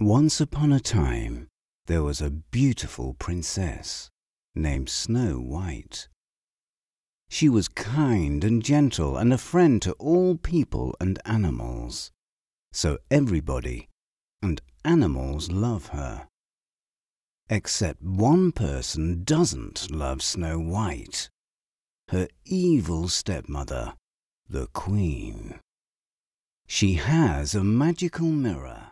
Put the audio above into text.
Once upon a time, there was a beautiful princess named Snow White. She was kind and gentle and a friend to all people and animals. So everybody and animals love her. Except one person doesn't love Snow White. Her evil stepmother, the Queen. She has a magical mirror